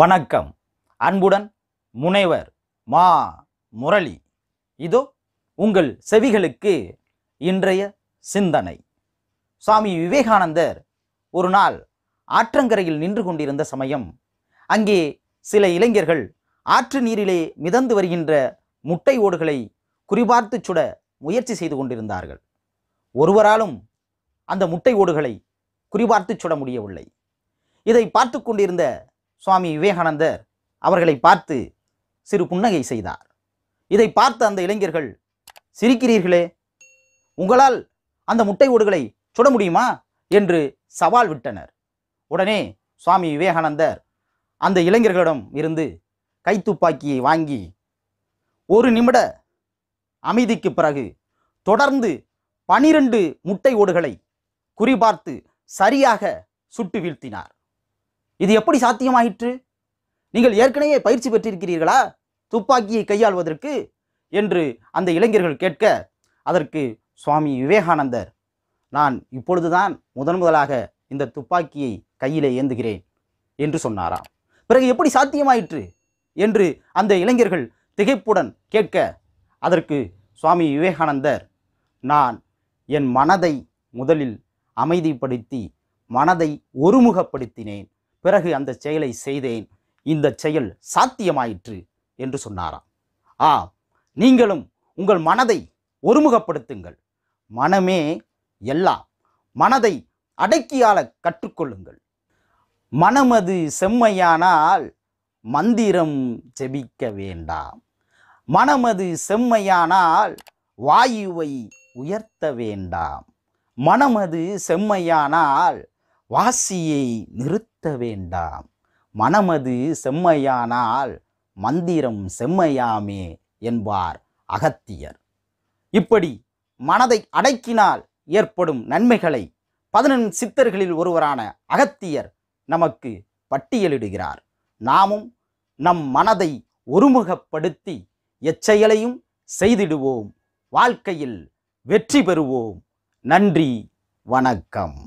வணக்கம் அன்புடன் முனைவர் மா முரளி இதோ உங்கள் செவிகளுக்கு இன்றைய சிந்தனை சுவாமி விவேகானந்தர் ஒரு நாள் ஆற்றங்கரையில் நின்று கொண்டிருந்த சமயம் அங்கே சில இளைஞர்கள் ஆற்று நீரிலே மிதந்து வருகின்ற முட்டை ஓடுகளை குறிபார்த்து சுட முயற்சி செய்து கொண்டிருந்தார்கள் ஒருவராலும் அந்த முட்டை ஓடுகளை குறிபார்த்து சுட முடியவில்லை இதை பார்த்து கொண்டிருந்த சுவாமி விவேகானந்தர் அவர்களை பார்த்து சிறு புன்னகை செய்தார் இதை பார்த்த அந்த இளைஞர்கள் சிரிக்கிறீர்களே உங்களால் அந்த முட்டை ஓடுகளை சுட முடியுமா என்று சவால் விட்டனர் உடனே சுவாமி விவேகானந்தர் அந்த இளைஞர்களிடம் இருந்து கைத்துப்பாக்கியை வாங்கி ஒரு நிமிட அமைதிக்கு பிறகு தொடர்ந்து பனிரெண்டு முட்டை ஓடுகளை குறிபார்த்து சரியாக சுட்டு வீழ்த்தினார் இது எப்படி சாத்தியமாயிற்று நீங்கள் ஏற்கனவே பயிற்சி பெற்றிருக்கிறீர்களா துப்பாக்கியை கையாள்வதற்கு என்று அந்த இளைஞர்கள் கேட்க அதற்கு சுவாமி விவேகானந்தர் நான் இப்பொழுதுதான் முதன் முதலாக இந்த துப்பாக்கியை கையிலே ஏந்துகிறேன் என்று சொன்னாராம் பிறகு எப்படி சாத்தியமாயிற்று என்று அந்த இளைஞர்கள் திகைப்புடன் கேட்க அதற்கு சுவாமி விவேகானந்தர் நான் என் மனதை முதலில் அமைதிப்படுத்தி மனதை ஒருமுகப்படுத்தினேன் பிறகு அந்த செயலை செய்தேன் இந்த செயல் சாத்தியமாயிற்று என்று சொன்னாராம் ஆ நீங்களும் உங்கள் மனதை ஒருமுகப்படுத்துங்கள் மனமே எல்லாம் மனதை அடக்கியால கற்றுக்கொள்ளுங்கள் மனமது செம்மையானால் மந்திரம் செபிக்க வேண்டாம் மனமது செம்மையானால் வாயுவை உயர்த்த வேண்டாம் மனமது செம்மையானால் வாசியை நிறுத்த வேண்டாம் மனமது செம்மையானால் மந்திரம் செம்மையாமே என்பார் அகத்தியர் இப்படி மனதை அடக்கினால் ஏற்படும் நன்மைகளை பதினெண் சித்தர்களில் ஒருவரான அகத்தியர் நமக்கு பட்டியலிடுகிறார் நாமும் நம் மனதை ஒருமுகப்படுத்தி எச்செயலையும் செய்திடுவோம் வாழ்க்கையில் வெற்றி பெறுவோம் நன்றி வணக்கம்